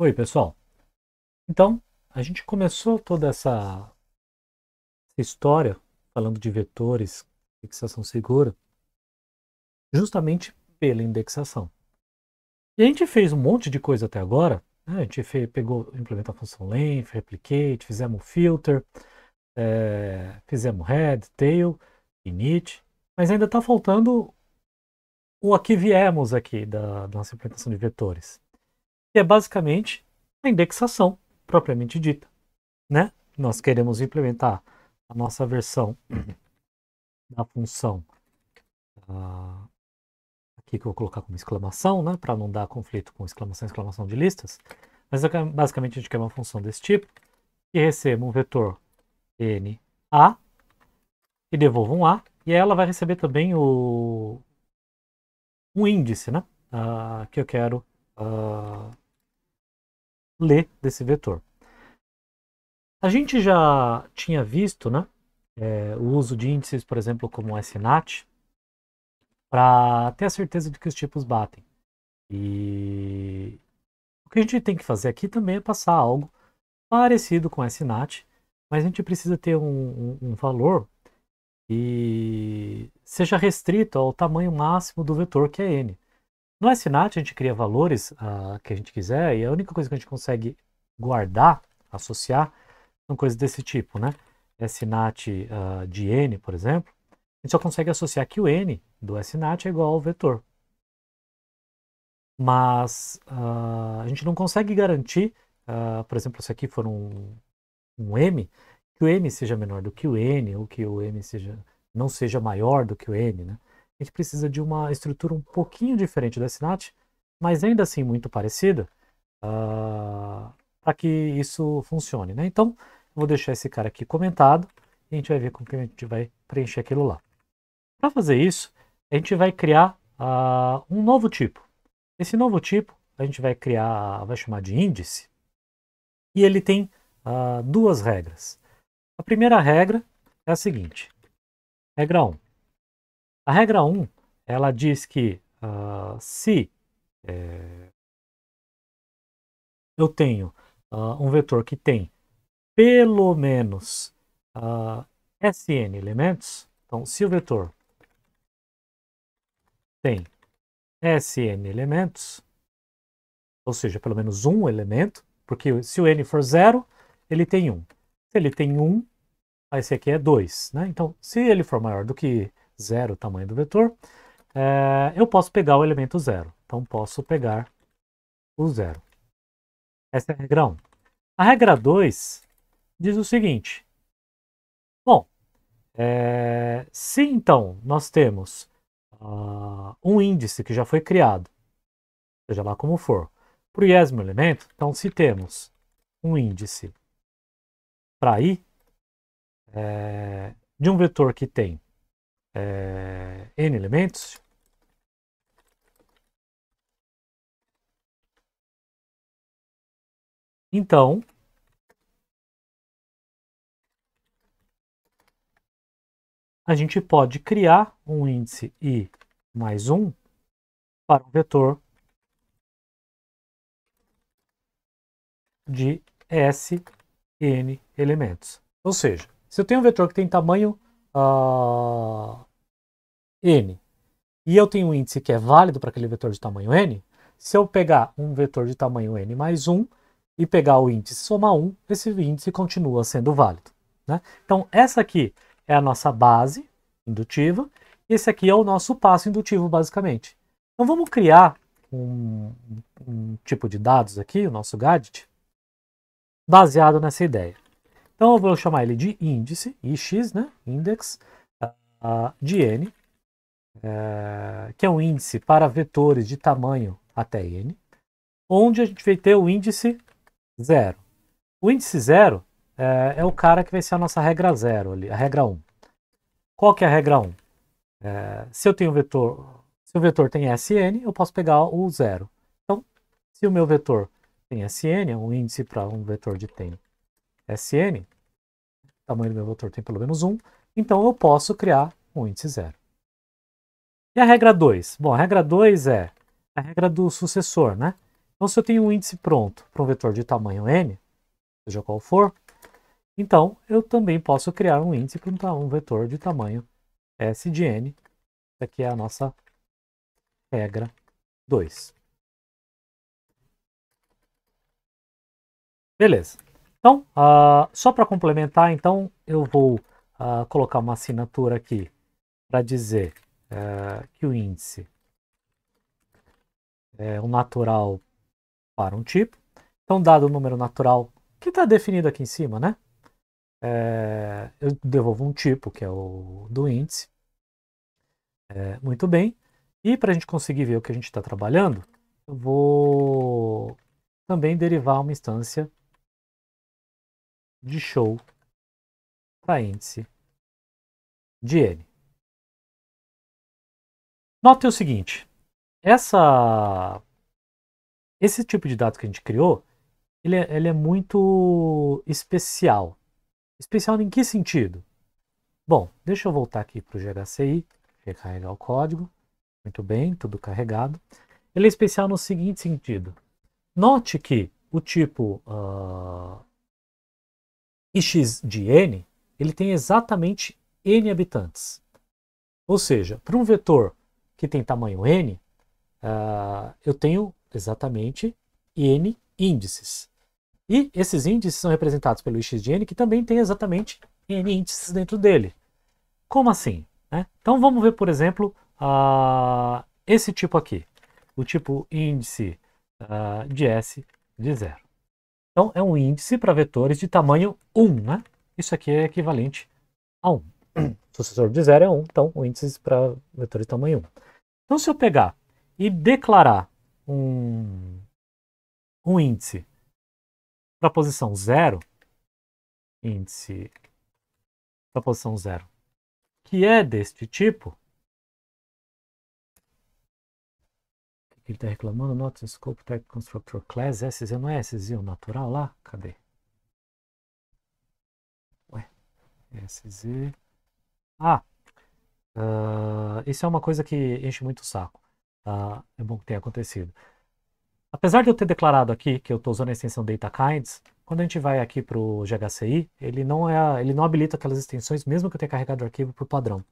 Oi, pessoal. Então, a gente começou toda essa história falando de vetores, indexação segura, justamente pela indexação. E a gente fez um monte de coisa até agora. Né? A gente fez, pegou, implementou a função length, replicate, fizemos filter, é, fizemos head, tail, init, mas ainda está faltando o a que viemos aqui da, da nossa implementação de vetores que é basicamente a indexação propriamente dita, né? Nós queremos implementar a nossa versão uhum. da função uh, aqui que eu vou colocar como exclamação, né, para não dar conflito com exclamação exclamação de listas. Mas é é, basicamente a gente quer uma função desse tipo que receba um vetor n a e devolva um a e ela vai receber também o um índice, né, uh, que eu quero ah, ler desse vetor. A gente já tinha visto né, é, o uso de índices, por exemplo, como o SNAT, para ter a certeza de que os tipos batem. E o que a gente tem que fazer aqui também é passar algo parecido com o SNAT, mas a gente precisa ter um, um, um valor que seja restrito ao tamanho máximo do vetor, que é n. No SNAT a gente cria valores uh, que a gente quiser e a única coisa que a gente consegue guardar, associar, são coisas desse tipo, né? É SNAT uh, ah, de N, por exemplo, a gente só consegue associar que o N do SNAT é igual ao vetor. Mas uh, a gente não consegue garantir, por exemplo, se aqui for um, um M, que o M seja menor do que o N ou que o M seja, não seja maior do que o N, né? a gente precisa de uma estrutura um pouquinho diferente da Sinat, mas ainda assim muito parecida, uh, ah, para que isso funcione. Né? Então, vou deixar esse cara aqui comentado e a gente vai ver como que a gente vai preencher aquilo lá. Para fazer isso, a gente vai criar uh, um novo tipo. Esse novo tipo a gente vai criar, vai chamar de índice, e ele tem uh, duas regras. A primeira regra é a seguinte: regra 1. A regra 1, um, ela diz que uh, se é, eu tenho uh, um vetor que tem pelo menos uh, ah, SN elementos, então se o vetor tem SN elementos, ou seja, pelo menos um elemento, porque se o n for zero, ele tem um. Se ele tem um, esse aqui é 2. Né? Então, se ele for maior do que zero o tamanho do vetor, é, eu posso pegar o elemento zero. Então, posso pegar o zero. Essa é a regra 1. A regra 2 diz o seguinte. Bom, é, se então nós temos uh, um índice que já foi criado, seja lá como for, para o iésimo elemento, então se temos um índice para i é, de um vetor que tem é, N elementos. Então, a gente pode criar um índice i mais 1 para um vetor de S N elementos. Ou seja, se eu tenho um vetor que tem tamanho ah, n e eu tenho um índice que é válido para aquele vetor de tamanho n, se eu pegar um vetor de tamanho n mais 1 e pegar o índice e somar 1, esse índice continua sendo válido. Né? Então, essa aqui é a nossa base indutiva, e esse aqui é o nosso passo indutivo, basicamente. Então, vamos criar um, um tipo de dados aqui, o nosso gadget, baseado nessa ideia. Então, eu vou chamar ele de índice, ix, né? index, uh, de n, eh, que é um índice para vetores de tamanho até n, onde a gente vai ter o índice zero. O índice zero é, é o cara que vai ser a nossa regra zero ali, a regra 1. Um. Qual que é a regra 1? Um? É, se eu tenho um vetor, se o vetor tem Sn, eu posso pegar o zero. Então, se o meu vetor tem Sn, um índice para um vetor de tem Sn, o tamanho do meu vetor tem pelo menos 1, um, então eu posso criar um índice zero. E a regra 2? Bom, a regra 2 é a regra do sucessor, né? Então, se eu tenho um índice pronto para um vetor de tamanho n, seja qual for, então eu também posso criar um índice para um vetor de tamanho s de n. Essa aqui é a nossa regra 2. Beleza. Então, uh, só para complementar, então, eu vou uh, colocar uma assinatura aqui para dizer é, que o índice é um natural para um tipo. Então, dado o número natural que está definido aqui em cima, né? É, eu devolvo um tipo, que é o do índice. É, muito bem. E para a gente conseguir ver o que a gente está trabalhando, eu vou também derivar uma instância de show para índice de n. Note é o seguinte, essa, esse tipo de dado que a gente criou, ele é, ele é muito especial. Especial em que sentido? Bom, deixa eu voltar aqui para o GHCI, recarregar o código. Muito bem, tudo carregado. Ele é especial no seguinte sentido. Note que o tipo uh, x de n, ele tem exatamente n habitantes. Ou seja, para um vetor que tem tamanho n, uh, eu tenho exatamente n índices. E esses índices são representados pelo x de n, que também tem exatamente n índices dentro dele. Como assim? Né? Então vamos ver, por exemplo, uh, esse tipo aqui, o tipo índice uh, de S de zero. Então é um índice para vetores de tamanho 1, né? Isso aqui é equivalente a 1. sucessor de zero é 1, então o índice para vetor de tamanho 1. Então, se eu pegar e declarar um, um índice para a posição 0, índice para a posição 0, que é deste tipo, ele está reclamando, nota scope type constructor class, SZ não é SZ o natural lá? Cadê? Ué, é SZ... Ah, uh, isso é uma coisa que enche muito o saco. Uh, é bom que tenha acontecido. Apesar de eu ter declarado aqui que eu estou usando a extensão Data Kinds, quando a gente vai aqui para o GHCI, ele não, é, ele não habilita aquelas extensões, mesmo que eu tenha carregado o arquivo por padrão.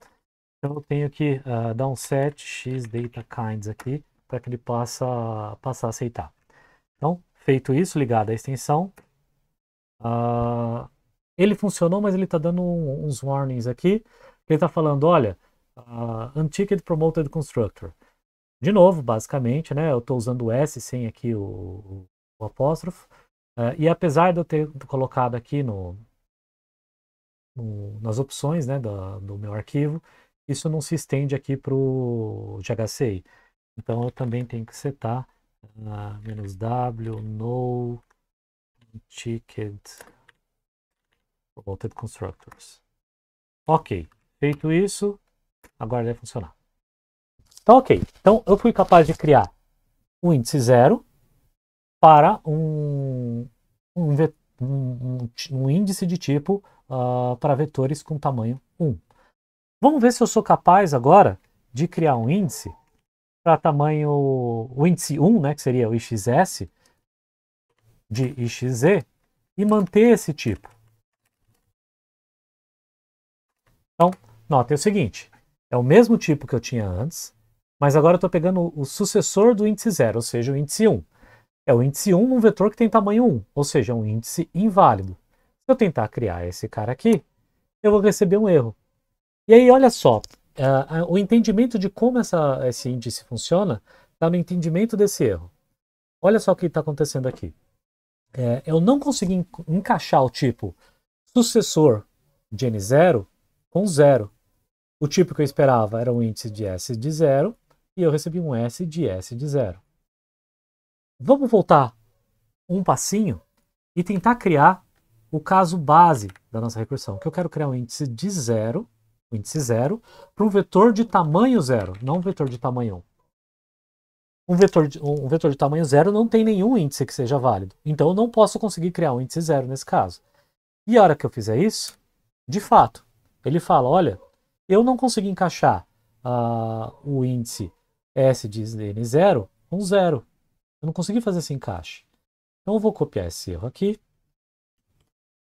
Então eu tenho que uh, dar um set x data kinds aqui para que ele possa, a aceitar. Então, feito isso, ligado à extensão, uh, ele funcionou, mas ele está dando um, uns warnings aqui. Ele está falando, olha, uh, Unticket Promoted Constructor. De novo, basicamente, né? Eu estou usando o S sem aqui o, o apóstrofo. Uh, eh, e apesar de eu ter colocado aqui no, no nas opções né, do, do meu arquivo, isso não se estende aqui para o GHCI. Então eu também tenho que setar uh, "-w no ticket promoted constructors". Ok. Feito isso, agora deve funcionar. Então, ok. Então, eu fui capaz de criar um índice zero para um, um, um, um índice de tipo uh, para vetores com tamanho 1. Vamos ver se eu sou capaz agora de criar um índice para tamanho, o índice 1, né, que seria o IXS, de IXZ, e manter esse tipo. Então, notem é o seguinte, é o mesmo tipo que eu tinha antes, mas agora eu estou pegando o sucessor do índice 0, ou seja, o índice 1. Um. É o índice 1 um num vetor que tem tamanho 1, um, ou seja, é um índice inválido. Se eu tentar criar esse cara aqui, eu vou receber um erro. E aí, olha só, uh, o entendimento de como essa, esse índice funciona está no entendimento desse erro. Olha só o que está acontecendo aqui. É, eu não consegui encaixar o tipo sucessor de N0 com zero. O tipo que eu esperava era um índice de S de zero e eu recebi um S de S de zero. Vamos voltar um passinho e tentar criar o caso base da nossa recursão, que eu quero criar um índice de zero, um índice zero, para um vetor de tamanho zero, não um vetor de tamanho 1. Um vetor, de, um vetor de tamanho zero não tem nenhum índice que seja válido, então eu não posso conseguir criar um índice zero nesse caso. E a hora que eu fizer isso, de fato, ele fala: olha, eu não consegui encaixar uh, o índice S de N0 com zero. Eu não consegui fazer esse encaixe. Então eu vou copiar esse erro aqui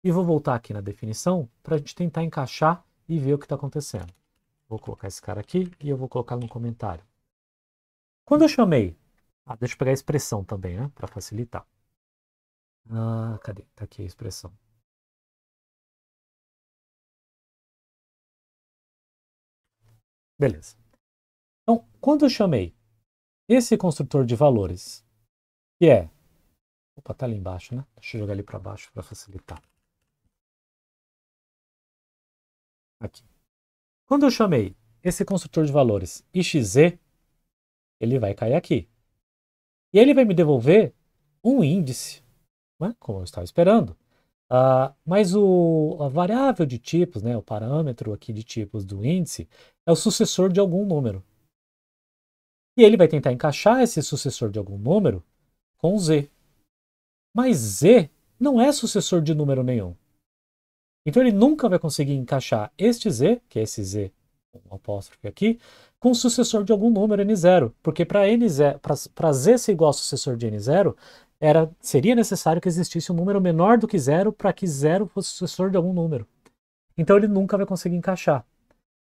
e vou voltar aqui na definição para a gente tentar encaixar e ver o que está acontecendo. Vou colocar esse cara aqui e eu vou colocar no comentário. Quando eu chamei... Ah, deixa eu pegar a expressão também, né? Para facilitar. Ah, cadê? Está aqui a expressão. Beleza. Então, quando eu chamei esse construtor de valores, que é. Opa, tá ali embaixo, né? Deixa eu jogar ali para baixo para facilitar. Aqui. Quando eu chamei esse construtor de valores IXZ, ele vai cair aqui. E ele vai me devolver um índice, né? como eu estava esperando. Uh, mas o, a variável de tipos, né, o parâmetro aqui de tipos do índice, é o sucessor de algum número. E ele vai tentar encaixar esse sucessor de algum número com z. Mas z não é sucessor de número nenhum. Então ele nunca vai conseguir encaixar este z, que é esse z, um apóstrofe aqui, com o sucessor de algum número n0, porque para z ser igual ao sucessor de n0, era, seria necessário que existisse um número menor do que zero para que zero fosse sucessor de algum número. Então ele nunca vai conseguir encaixar.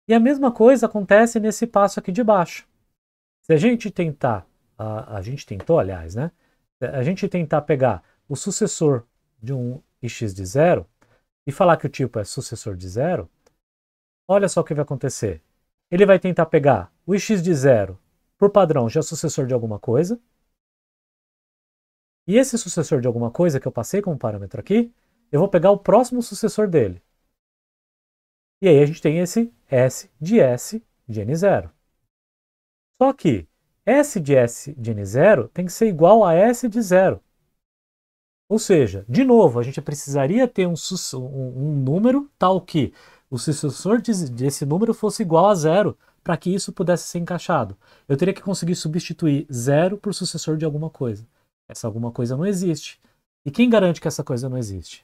E a mesma coisa acontece nesse passo aqui de baixo. Se a gente tentar, a, a gente tentou, aliás, né? a gente tentar pegar o sucessor de um x de zero e falar que o tipo é sucessor de zero, olha só o que vai acontecer. Ele vai tentar pegar o x de zero por padrão já é sucessor de alguma coisa, e esse sucessor de alguma coisa que eu passei como parâmetro aqui, eu vou pegar o próximo sucessor dele. E aí a gente tem esse S de S de N0. Só que S de S de N0 tem que ser igual a S de zero. Ou seja, de novo, a gente precisaria ter um, um, um número tal que o sucessor desse número fosse igual a zero para que isso pudesse ser encaixado. Eu teria que conseguir substituir zero por sucessor de alguma coisa. Essa alguma coisa não existe. E quem garante que essa coisa não existe?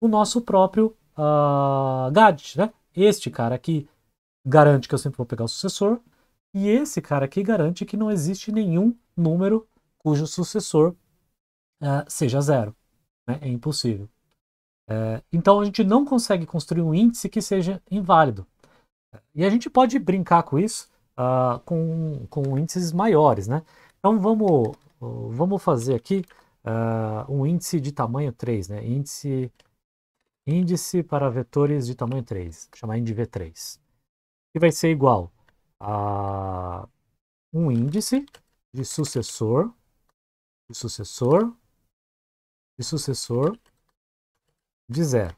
O nosso próprio uh, ah, gadget, né? Este cara aqui garante que eu sempre vou pegar o sucessor, e esse cara aqui garante que não existe nenhum número cujo sucessor uh, seja zero. Né? É impossível. Uh, então a gente não consegue construir um índice que seja inválido. E a gente pode brincar com isso uh, com, com índices maiores, né? Então vamos vamos fazer aqui uh, um índice de tamanho 3, né? Índice, índice para vetores de tamanho 3, chamar de V3. Que vai ser igual a um índice de sucessor, de sucessor, de sucessor de zero.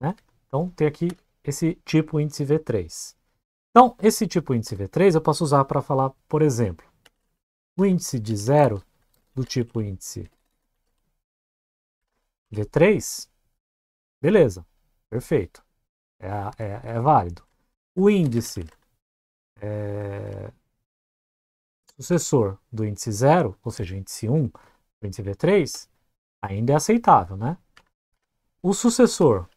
Né? Então, tem aqui esse tipo índice V3. Então, esse tipo de índice V3 eu posso usar para falar, por exemplo, o índice de zero do tipo índice V3, beleza, perfeito, é, é, é válido. O índice é, sucessor do índice zero, ou seja, índice 1 do índice V3, ainda é aceitável, né? O sucessor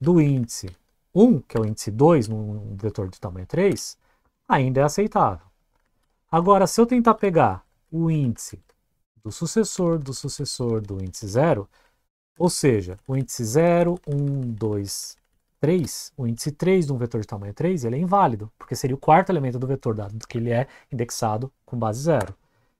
do índice 1, que é o índice 2, num vetor de tamanho 3, ainda é aceitável. Agora, se eu tentar pegar o índice do sucessor, do sucessor do índice 0, ou seja, o índice 0, 1, 2, 3, o índice 3 de um vetor de tamanho 3, ele é inválido, porque seria o quarto elemento do vetor, dado que ele é indexado com base 0.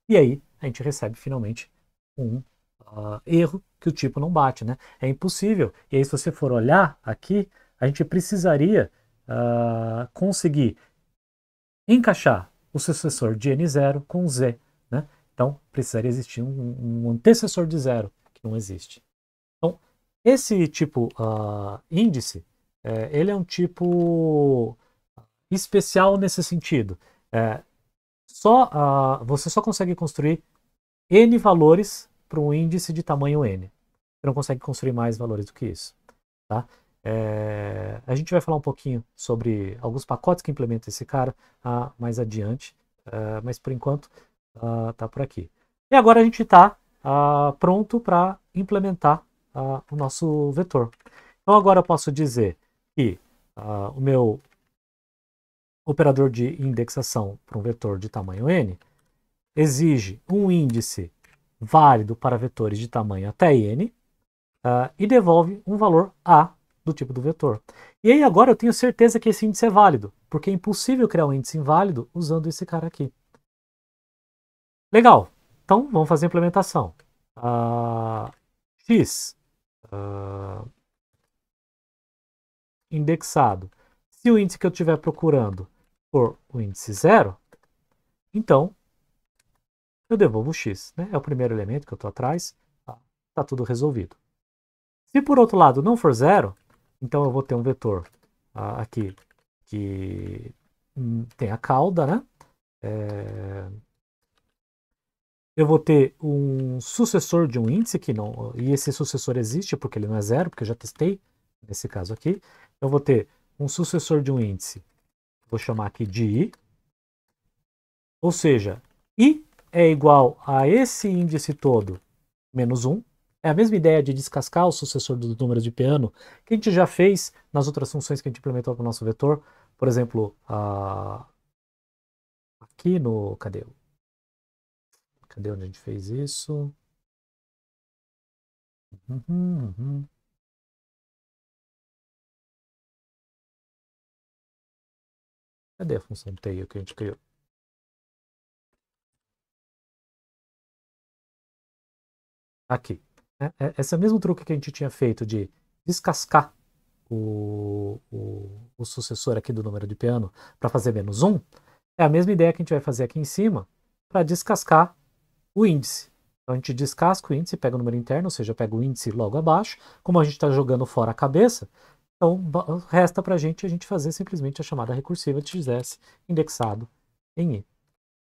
E aí, a gente recebe finalmente um uh, erro que o tipo não bate, né? É impossível. E aí, se você for olhar aqui, a gente precisaria uh, conseguir encaixar o sucessor de N0 com Z. Né? Então, precisaria existir um, um antecessor de zero, que não existe. Então, esse tipo uh, índice, é, ele é um tipo especial nesse sentido. É, só, uh, você só consegue construir n valores para um índice de tamanho n. Você não consegue construir mais valores do que isso. Tá? É, a gente vai falar um pouquinho sobre alguns pacotes que implementa esse cara ah, mais adiante, é, mas por enquanto ah, tá por aqui. E agora a gente está ah, pronto para implementar ah, o nosso vetor. Então agora eu posso dizer que ah, o meu operador de indexação para um vetor de tamanho n exige um índice válido para vetores de tamanho até n e devolve um valor a do tipo do vetor. E aí agora eu tenho certeza que esse índice é válido, porque é impossível criar um índice inválido usando esse cara aqui. Legal, então vamos fazer a implementação. Uh, x uh, indexado. Se o índice que eu estiver procurando for o índice zero, então eu devolvo o x. Né? É o primeiro elemento que eu estou atrás. Está tá tudo resolvido. Se por outro lado não for zero, então eu vou ter um vetor ah, aqui que hum, tem a cauda, né? É... Eu vou ter um sucessor de um índice que não, e esse sucessor existe porque ele não é zero, porque eu já testei nesse caso aqui. Eu vou ter um sucessor de um índice, vou chamar aqui de i, ou seja, i é igual a esse índice todo menos 1, é a mesma ideia de descascar o sucessor dos números de piano que a gente já fez nas outras funções que a gente implementou para o nosso vetor. Por exemplo, aqui no... cadê? Cadê onde a gente fez isso? Uhum, uhum. Cadê a função tail que a gente criou? Aqui. Né? Esse é o é, mesmo truque que a gente tinha feito de descascar o, o, o sucessor aqui do número de piano para fazer menos 1, é a mesma ideia que a gente vai fazer aqui em cima para descascar o índice. Então a gente descasca o índice, pega o número interno, ou seja, pega o índice logo abaixo. Como a gente está jogando fora a cabeça, então resta para a gente a gente fazer simplesmente a chamada recursiva de XS indexado em I.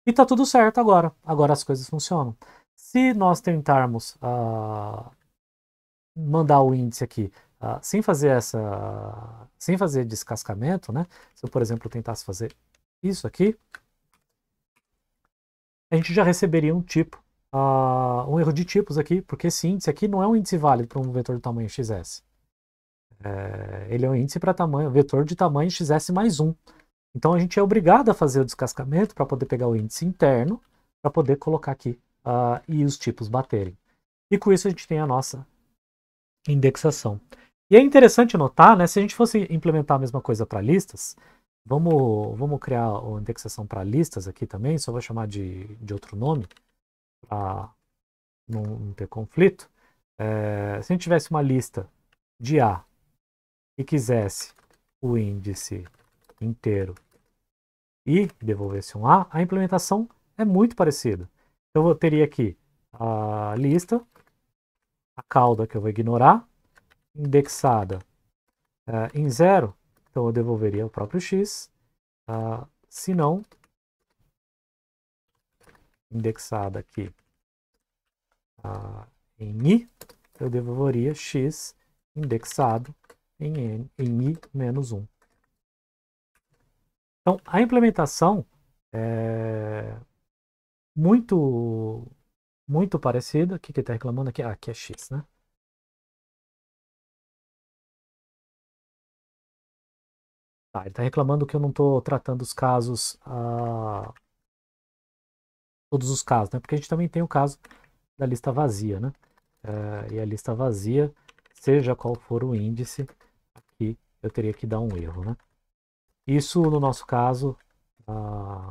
E está tudo certo agora. Agora as coisas funcionam. Se nós tentarmos ah, mandar o índice aqui ah, sem fazer essa, sem fazer descascamento, né? Se eu, por exemplo, tentasse fazer isso aqui, a gente já receberia um tipo, ah, um erro de tipos aqui, porque esse índice aqui não é um índice válido para um vetor de tamanho xs. É, ele é um índice para tamanho, vetor de tamanho xs mais 1. Então a gente é obrigado a fazer o descascamento para poder pegar o índice interno, para poder colocar aqui uh, e os tipos baterem. E com isso a gente tem a nossa indexação. E é interessante notar, né, se a gente fosse implementar a mesma coisa para listas, vamos, vamos criar a indexação para listas aqui também, só vou chamar de, de outro nome, para não, não, ter conflito. É, se a gente tivesse uma lista de A e quisesse o índice inteiro e devolvesse um A, a implementação é muito parecida. Então eu teria aqui a lista, a cauda que eu vou ignorar, indexada uh, em zero, então eu devolveria o próprio x, uh, se não, indexada aqui uh, em i, eu devolveria x indexado em, n, em i menos 1. Então, a implementação é, muito muito parecida. O que ele está reclamando aqui? Ah, aqui é X, né? Tá, ele está reclamando que eu não estou tratando os casos, ah, todos os casos, né? Porque a gente também tem o caso da lista vazia, né? Ah, e a lista vazia, seja qual for o índice, aqui eu teria que dar um erro, né? Isso, no nosso caso, ah,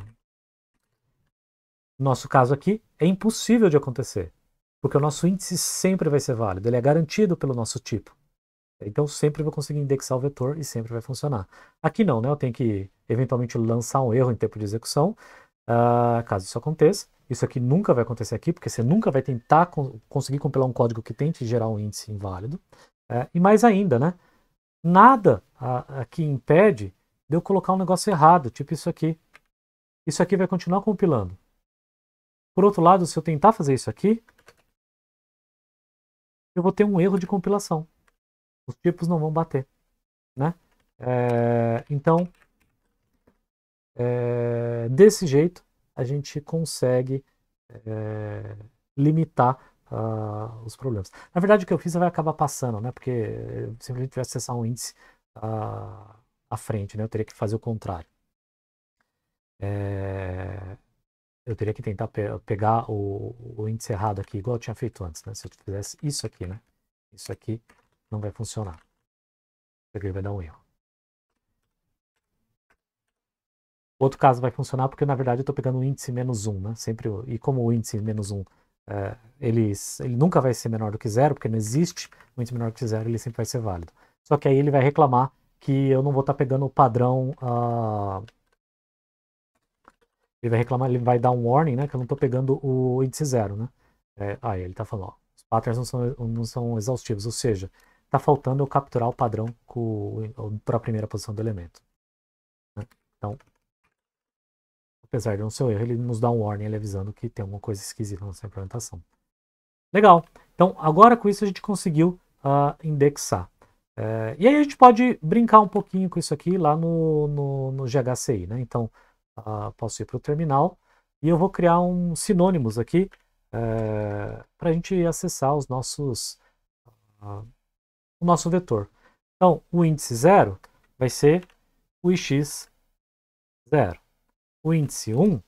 no nosso caso aqui, é impossível de acontecer, porque o nosso índice sempre vai ser válido, ele é garantido pelo nosso tipo. Então sempre vou conseguir indexar o vetor e sempre vai funcionar. Aqui não, né? Eu tenho que eventualmente lançar um erro em tempo de execução, uh, caso isso aconteça. Isso aqui nunca vai acontecer aqui, porque você nunca vai tentar con conseguir compilar um código que tente gerar um índice inválido. É, e mais ainda, né? Nada aqui impede de eu colocar um negócio errado, tipo isso aqui. Isso aqui vai continuar compilando. Por outro lado, se eu tentar fazer isso aqui, eu vou ter um erro de compilação. Os tipos não vão bater, né? É, então, é, desse jeito, a gente consegue é, limitar uh, os problemas. Na verdade, o que eu fiz vai acabar passando, né? Porque a simplesmente tivesse acessar um índice uh, à frente, né? Eu teria que fazer o contrário. É eu teria que tentar pe pegar o, o, índice errado aqui, igual eu tinha feito antes, né? Se eu fizesse isso aqui, né? Isso aqui não vai funcionar. isso ele vai dar um erro. Outro caso vai funcionar porque, na verdade, eu estou pegando o índice menos 1, né? Sempre, e como o índice menos 1, é, ele, ele nunca vai ser menor do que zero, porque não existe um índice menor do que zero, ele sempre vai ser válido. Só que aí ele vai reclamar que eu não vou estar tá pegando o padrão... Uh, ele vai reclamar, ele vai dar um warning, né? Que eu não estou pegando o índice zero, né? É, aí ele está falando, ó, os patterns não são, não são exaustivos, ou seja, está faltando eu capturar o padrão para a primeira posição do elemento. Né? Então, apesar de não ser um erro, ele nos dá um warning ele avisando que tem alguma coisa esquisita na nossa implementação. Legal. Então, agora com isso a gente conseguiu uh, indexar. É, e aí a gente pode brincar um pouquinho com isso aqui lá no, no, no GHCI, né? Então, ah, posso ir para o terminal e eu vou criar um sinônimos aqui é, eh, para a gente acessar os nossos, uh, o nosso vetor. Então, o índice 0 vai ser o ix 0. O índice 1 um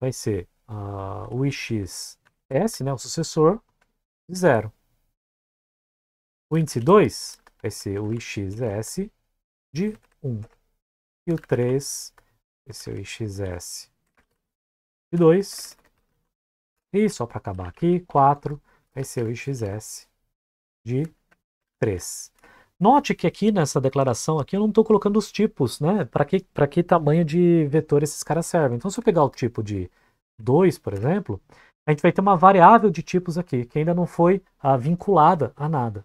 vai ser uh, o ix s, né, o sucessor, de 0. O índice 2 vai ser o ix s de 1. Um. E o 3 esse é o XS de 2. E só para acabar aqui, 4 vai ser o XS de 3. Note que aqui nessa declaração aqui eu não estou colocando os tipos, né? Para que, que tamanho de vetor esses caras servem. Então se eu pegar o tipo de 2, por exemplo, a gente vai ter uma variável de tipos aqui, que ainda não foi ah, vinculada a nada.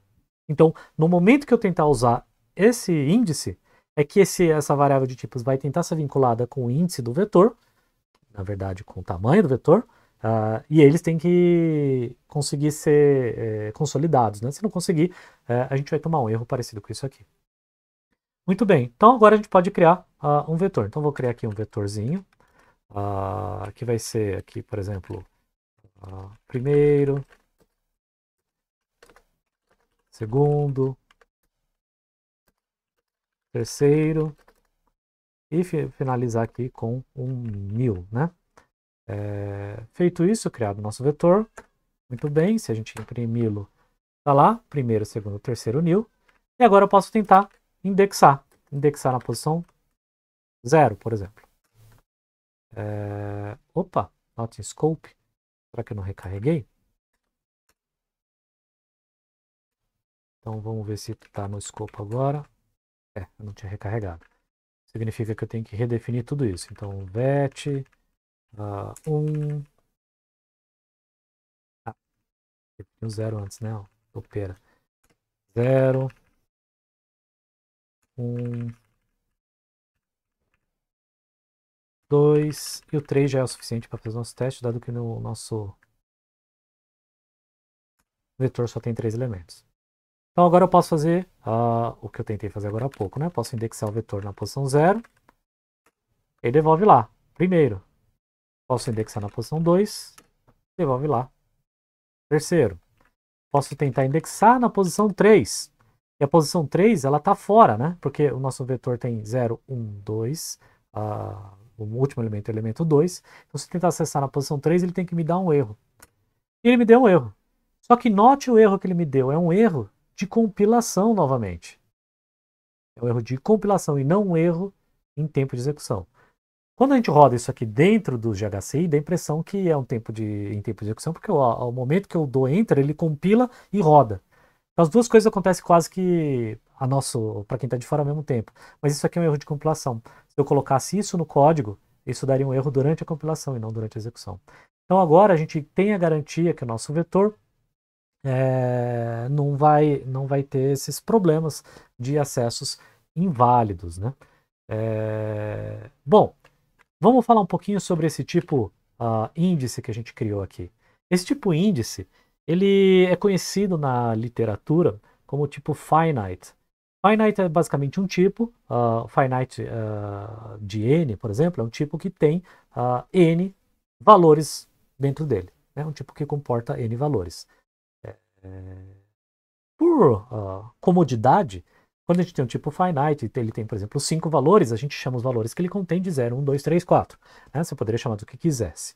Então, no momento que eu tentar usar esse índice, é que esse, essa variável de tipos vai tentar ser vinculada com o índice do vetor, na verdade com o tamanho do vetor, uh, e eles têm que conseguir ser é, consolidados. Né? Se não conseguir, é, a gente vai tomar um erro parecido com isso aqui. Muito bem, então agora a gente pode criar uh, um vetor. Então vou criar aqui um vetorzinho, uh, que vai ser aqui, por exemplo, primeiro, segundo, terceiro e finalizar aqui com um mil, né? É, feito isso, criado nosso vetor, muito bem, se a gente imprimi-lo, tá lá, primeiro, segundo, terceiro, nil, e agora eu posso tentar indexar, indexar na posição zero, por exemplo. É, opa, not in scope, será que eu não recarreguei? Então vamos ver se está no scope agora. É, eu não tinha recarregado. Significa que eu tenho que redefinir tudo isso. Então, vet uh, 1. Ah, defini ah, o zero antes, né? Opera. 0. 1. 2. E o 3 já é o suficiente para fazer o nosso teste, dado que no nosso vetor só tem três elementos. Então agora eu posso fazer uh, o que eu tentei fazer agora há pouco, né? Posso indexar o vetor na posição 0 e devolve lá, primeiro. Posso indexar na posição 2, devolve lá. Terceiro, posso tentar indexar na posição 3. E a posição 3, ela está fora, né? Porque o nosso vetor tem 0, 1, 2, o último elemento é o elemento 2. Então, se eu tentar acessar na posição 3, ele tem que me dar um erro. E ele me deu um erro. Só que note o erro que ele me deu. É um erro de compilação novamente. É um erro de compilação e não um erro em tempo de execução. Quando a gente roda isso aqui dentro do GHCI, dá a impressão que é um tempo de, em tempo de execução, porque ao momento que eu dou enter, ele compila e roda. Então, as duas coisas acontecem quase que a nosso para quem está de fora ao mesmo tempo. Mas isso aqui é um erro de compilação. Se eu colocasse isso no código, isso daria um erro durante a compilação e não durante a execução. Então agora a gente tem a garantia que o nosso vetor é, não, vai, não vai ter esses problemas de acessos inválidos. Né? É, bom, vamos falar um pouquinho sobre esse tipo uh, índice que a gente criou aqui. Esse tipo índice ele é conhecido na literatura como tipo finite. Finite é basicamente um tipo, uh, finite uh, de n, por exemplo, é um tipo que tem uh, n valores dentro dele. É né? um tipo que comporta n valores por uh, comodidade, quando a gente tem um tipo finite, ele tem, por exemplo, cinco valores, a gente chama os valores que ele contém de 0, 1, 2, 3, 4. Você poderia chamar do que quisesse.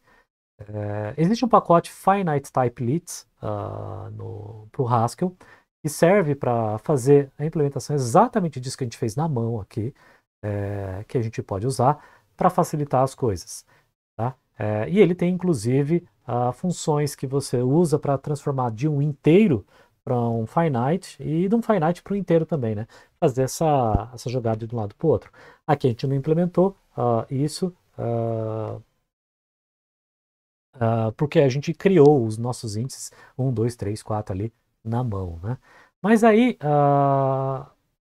Eh, existe um pacote Finite Type Leads uh, para o Haskell, que serve para fazer a implementação exatamente disso que a gente fez na mão aqui, eh, que a gente pode usar para facilitar as coisas. Tá? É, e ele tem inclusive uh, funções que você usa para transformar de um inteiro para um finite e de um finite para um inteiro também, né? Fazer essa, essa jogada de um lado para o outro. Aqui a gente não implementou uh, isso uh, porque a gente criou os nossos índices 1, 2, 3, 4 ali na mão, né? Mas aí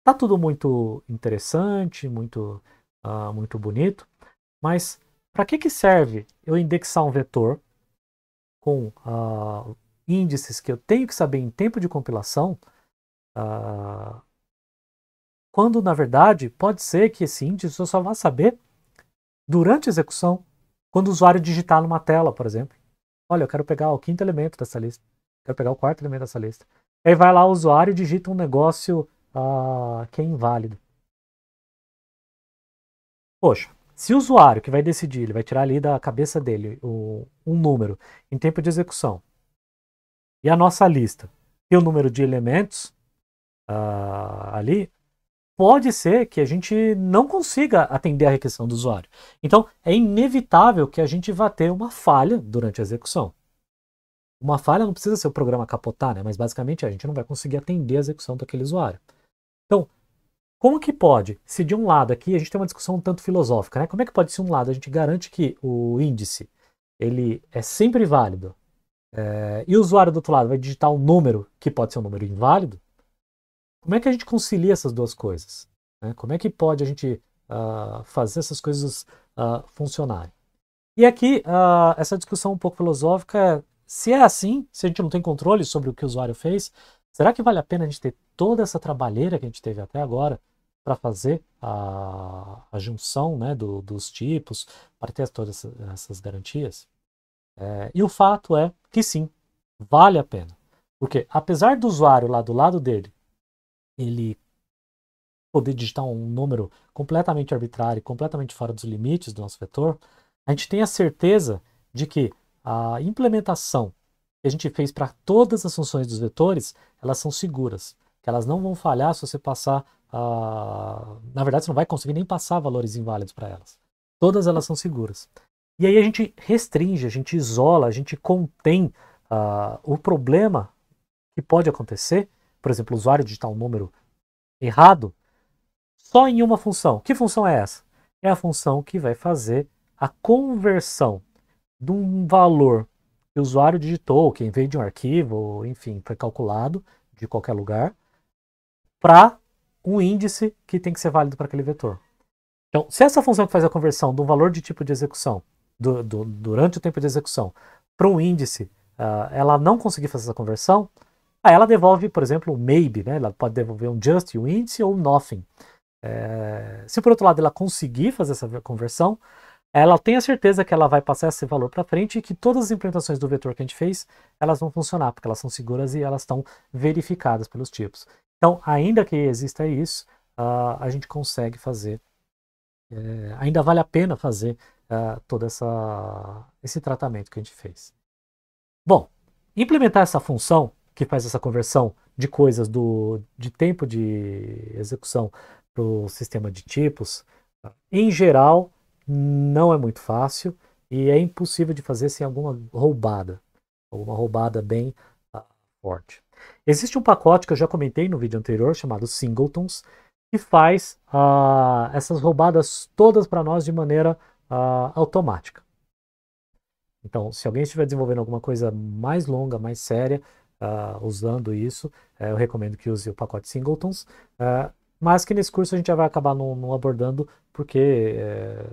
tá tudo muito interessante, muito, muito bonito, mas para que, que serve eu indexar um vetor com uh, índices que eu tenho que saber em tempo de compilação, uh, quando na verdade pode ser que esse índice eu só vá saber durante a execução, quando o usuário digitar numa tela, por exemplo. Olha, eu quero pegar o quinto elemento dessa lista, quero pegar o quarto elemento dessa lista. Aí vai lá o usuário e digita um negócio uh, que é inválido. Poxa, se o usuário que vai decidir, ele vai tirar ali da cabeça dele o, um número em tempo de execução, e a nossa lista tem o número de elementos uh, ali, pode ser que a gente não consiga atender a requisição do usuário. Então, é inevitável que a gente vá ter uma falha durante a execução. Uma falha não precisa ser o programa capotar, né? mas basicamente a gente não vai conseguir atender a execução daquele usuário. Então, como que pode, se de um lado aqui a gente tem uma discussão um tanto filosófica, né? Como é que pode, se um lado a gente garante que o índice ele é sempre válido é, e o usuário do outro lado vai digitar um número que pode ser um número inválido? Como é que a gente concilia essas duas coisas? Né? Como é que pode a gente uh, fazer essas coisas uh, funcionarem? E aqui uh, essa discussão um pouco filosófica, é, se é assim, se a gente não tem controle sobre o que o usuário fez, Será que vale a pena a gente ter toda essa trabalheira que a gente teve até agora para fazer a, a junção né, do, dos tipos, para ter todas essas garantias? É, e o fato é que sim, vale a pena. Porque apesar do usuário lá do lado dele, ele poder digitar um número completamente arbitrário, completamente fora dos limites do nosso vetor, a gente tem a certeza de que a implementação que a gente fez para todas as funções dos vetores, elas são seguras, que elas não vão falhar se você passar ah, Na verdade, você não vai conseguir nem passar valores inválidos para elas. Todas elas são seguras. E aí a gente restringe, a gente isola, a gente contém uh, o problema que pode acontecer, por exemplo, o usuário digitar um número errado, só em uma função. Que função é essa? É a função que vai fazer a conversão de um valor que o usuário digitou, quem vez de um arquivo, enfim, foi calculado de qualquer lugar, para um índice que tem que ser válido para aquele vetor. Então, se essa função que faz a conversão do valor de tipo de execução do, do, durante o tempo de execução para um índice, uh, ela não conseguir fazer essa conversão, aí ela devolve, por exemplo, o maybe, né? ela pode devolver um just, um índice ou um nothing. É, se por outro lado ela conseguir fazer essa conversão, ela tem a certeza que ela vai passar esse valor para frente e que todas as implementações do vetor que a gente fez, elas vão funcionar, porque elas são seguras e elas estão verificadas pelos tipos. Então, ainda que exista isso, uh, a gente consegue fazer, é, ainda vale a pena fazer uh, ah, todo essa, esse tratamento que a gente fez. Bom, implementar essa função, que faz essa conversão de coisas do, de tempo de execução para o sistema de tipos, em geral, não é muito fácil e é impossível de fazer sem alguma roubada, alguma roubada bem ah, forte. Existe um pacote que eu já comentei no vídeo anterior chamado Singletons que faz uh, essas roubadas todas para nós de maneira uh, automática. Então, se alguém estiver desenvolvendo alguma coisa mais longa, mais séria, usando isso, eh, eu recomendo que use o pacote Singletons. Eh, mas que nesse curso a gente já vai acabar não, não abordando, porque é,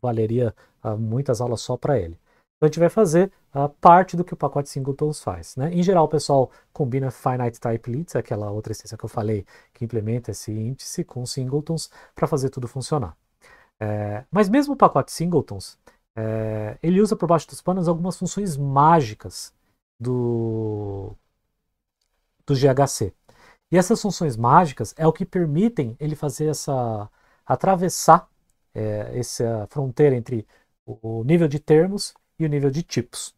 valeria ah, muitas aulas só para ele. Então a gente vai fazer a ah, parte do que o pacote Singletons faz. Né? Em geral, o pessoal combina Finite Type Leads, aquela outra essência que eu falei, que implementa esse índice com Singletons para fazer tudo funcionar. É, mas mesmo o pacote Singletons, é, eh, ele usa por baixo dos panos algumas funções mágicas do, do GHC. E essas funções mágicas é o que permitem ele fazer essa atravessar é, essa fronteira entre o nível de termos e o nível de tipos.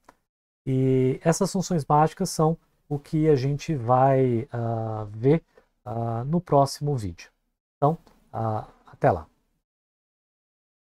E essas funções mágicas são o que a gente vai uh, ver uh, no próximo vídeo. Então, uh, até lá.